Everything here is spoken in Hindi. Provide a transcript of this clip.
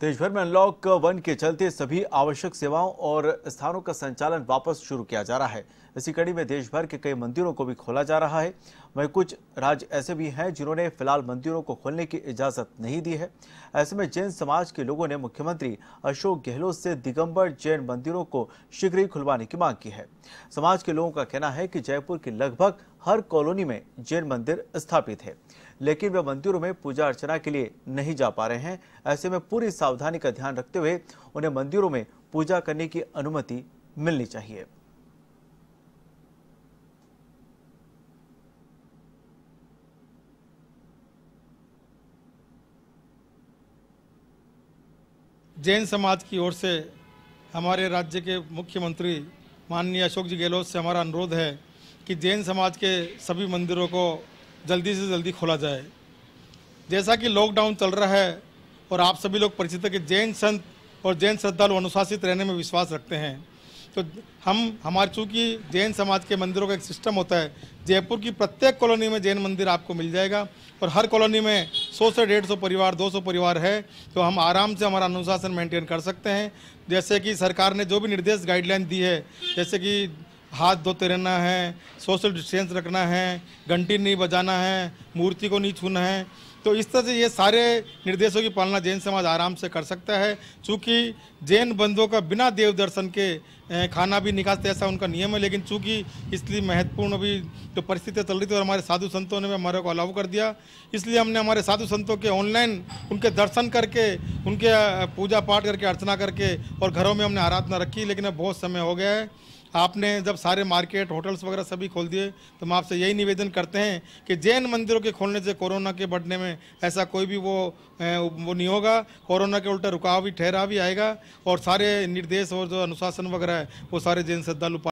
देशभर में अनलॉक वन के चलते सभी आवश्यक सेवाओं और स्थानों का संचालन वापस शुरू किया जा रहा है इसी कड़ी में देशभर के कई मंदिरों को भी खोला जा रहा है वहीं कुछ राज्य ऐसे भी हैं जिन्होंने फिलहाल मंदिरों को खोलने की इजाजत नहीं दी है ऐसे में जैन समाज के लोगों ने मुख्यमंत्री अशोक गहलोत से दिगंबर जैन मंदिरों को शीघ्र ही खुलवाने की मांग की है समाज के लोगों का कहना है कि जयपुर की लगभग हर कॉलोनी में जैन मंदिर स्थापित है लेकिन वे मंदिरों में पूजा अर्चना के लिए नहीं जा पा रहे हैं ऐसे में पूरी सावधानी का ध्यान रखते हुए उन्हें मंदिरों में पूजा करने की अनुमति मिलनी चाहिए जैन समाज की ओर से हमारे राज्य के मुख्यमंत्री माननीय अशोक जी गहलोत से हमारा अनुरोध है कि जैन समाज के सभी मंदिरों को जल्दी से जल्दी खोला जाए जैसा कि लॉकडाउन चल रहा है और आप सभी लोग परिचित है कि जैन संत और जैन श्रद्धालु अनुशासित रहने में विश्वास रखते हैं तो हम हमारे चूँकि जैन समाज के मंदिरों का एक सिस्टम होता है जयपुर की प्रत्येक कॉलोनी में जैन मंदिर आपको मिल जाएगा और हर कॉलोनी में 100 से 150 परिवार 200 परिवार है तो हम आराम से हमारा अनुशासन मेंटेन कर सकते हैं जैसे कि सरकार ने जो भी निर्देश गाइडलाइन दी है जैसे कि हाथ धोते रहना है सोशल डिस्टेंस रखना है घंटी नहीं बजाना है मूर्ति को नहीं छूना है तो इस तरह से ये सारे निर्देशों की पालना जैन समाज आराम से कर सकता है चूँकि जैन बंधुओं का बिना देव दर्शन के खाना भी निकालते ऐसा उनका नियम है लेकिन चूँकि इसलिए महत्वपूर्ण अभी जो तो परिस्थितियाँ चल रही थी और हमारे साधु संतों ने भी हमारे को अलाउ कर दिया इसलिए हमने हमारे साधु संतों के ऑनलाइन उनके दर्शन करके उनके पूजा पाठ करके अर्चना करके और घरों में हमने आराधना रखी लेकिन अब बहुत समय हो गया है आपने जब सारे मार्केट होटल्स वगैरह सभी खोल दिए तो हम आपसे यही निवेदन करते हैं कि जैन मंदिरों के खोलने से कोरोना के बढ़ने में ऐसा कोई भी वो वो नहीं होगा कोरोना के उल्टा रुकाव भी ठहरा भी आएगा और सारे निर्देश और जो अनुशासन वगैरह है वो सारे जैन श्रद्धालु